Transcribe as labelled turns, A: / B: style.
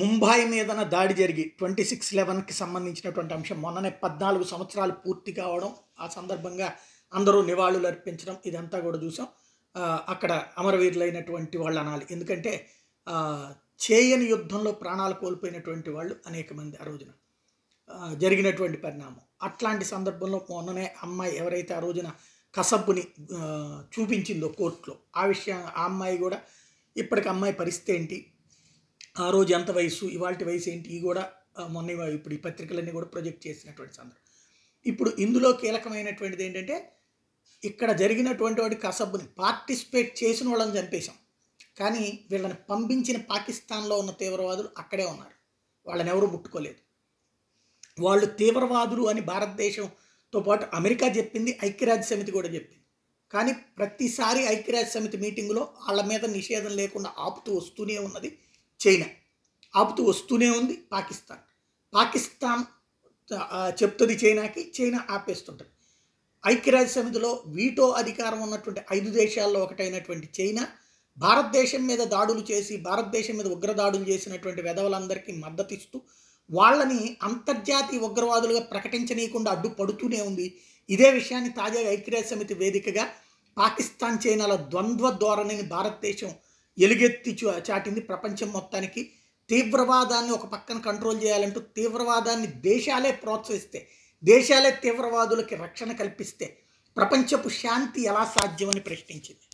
A: ముంబాయి మీదన దాడి జరిగి ట్వంటీ సిక్స్ లెవెన్కి సంబంధించినటువంటి అంశం మొన్ననే పద్నాలుగు సంవత్సరాలు పూర్తి కావడం ఆ సందర్భంగా అందరూ నివాళులు అర్పించడం ఇదంతా కూడా చూసాం అక్కడ అమరవీరులైనటువంటి వాళ్ళు అనాలి ఎందుకంటే చేయని యుద్ధంలో ప్రాణాలు కోల్పోయినటువంటి వాళ్ళు అనేక మంది ఆ రోజున జరిగినటువంటి పరిణామం అట్లాంటి సందర్భంలో మొన్ననే అమ్మాయి ఎవరైతే ఆ రోజున కసబ్బుని చూపించిందో కోర్టులో ఆ విషయం ఆ అమ్మాయి కూడా ఇప్పటికి అమ్మాయి పరిస్థితి ఏంటి ఆ రోజు ఎంత వయసు ఇవాళ వయసు ఏంటి ఇవి కూడా మొన్న ఇప్పుడు ఈ పత్రికలన్నీ కూడా ప్రొజెక్ట్ చేసినటువంటి సందర్భం ఇప్పుడు ఇందులో కీలకమైనటువంటిది ఏంటంటే ఇక్కడ జరిగినటువంటి వాటి కసబ్బుని పార్టిసిపేట్ చేసిన వాళ్ళని చంపేశాం కానీ వీళ్ళని పంపించిన పాకిస్తాన్లో ఉన్న తీవ్రవాదులు అక్కడే ఉన్నారు వాళ్ళని ఎవరు ముట్టుకోలేదు వాళ్ళు తీవ్రవాదులు అని భారతదేశంతో పాటు అమెరికా చెప్పింది ఐక్యరాజ్య సమితి కూడా చెప్పింది కానీ ప్రతిసారి ఐక్యరాజ్య సమితి మీటింగులో వాళ్ళ మీద నిషేధం లేకుండా ఆపుతూ వస్తూనే ఉన్నది చైనా ఆపుతూ వస్తూనే ఉంది పాకిస్తాన్ పాకిస్తాన్ చెప్తుంది చైనాకి చైనా ఆపేస్తుంటుంది ఐక్యరాజ్య సమితిలో వీటో అధికారం ఉన్నటువంటి ఐదు దేశాల్లో ఒకటైనటువంటి చైనా భారతదేశం మీద దాడులు చేసి భారతదేశం మీద ఉగ్రదాడులు చేసినటువంటి వెధవలందరికీ మద్దతిస్తూ వాళ్ళని అంతర్జాతీయ ఉగ్రవాదులుగా ప్రకటించనీయకుండా అడ్డుపడుతూనే ఉంది ఇదే విషయాన్ని తాజాగా ఐక్యరాజ్య సమితి వేదికగా పాకిస్తాన్ చైనాల ద్వంద్వ ధోరణిని భారతదేశం ఎలుగెత్తి చాటింది ప్రపంచం మొత్తానికి తీవ్రవాదాన్ని ఒక పక్కన కంట్రోల్ చేయాలంటూ తీవ్రవాదాన్ని దేశాలే ప్రోత్సహిస్తే దేశాలే తీవ్రవాదులకి రక్షణ కల్పిస్తే ప్రపంచపు శాంతి ఎలా సాధ్యమని ప్రశ్నించింది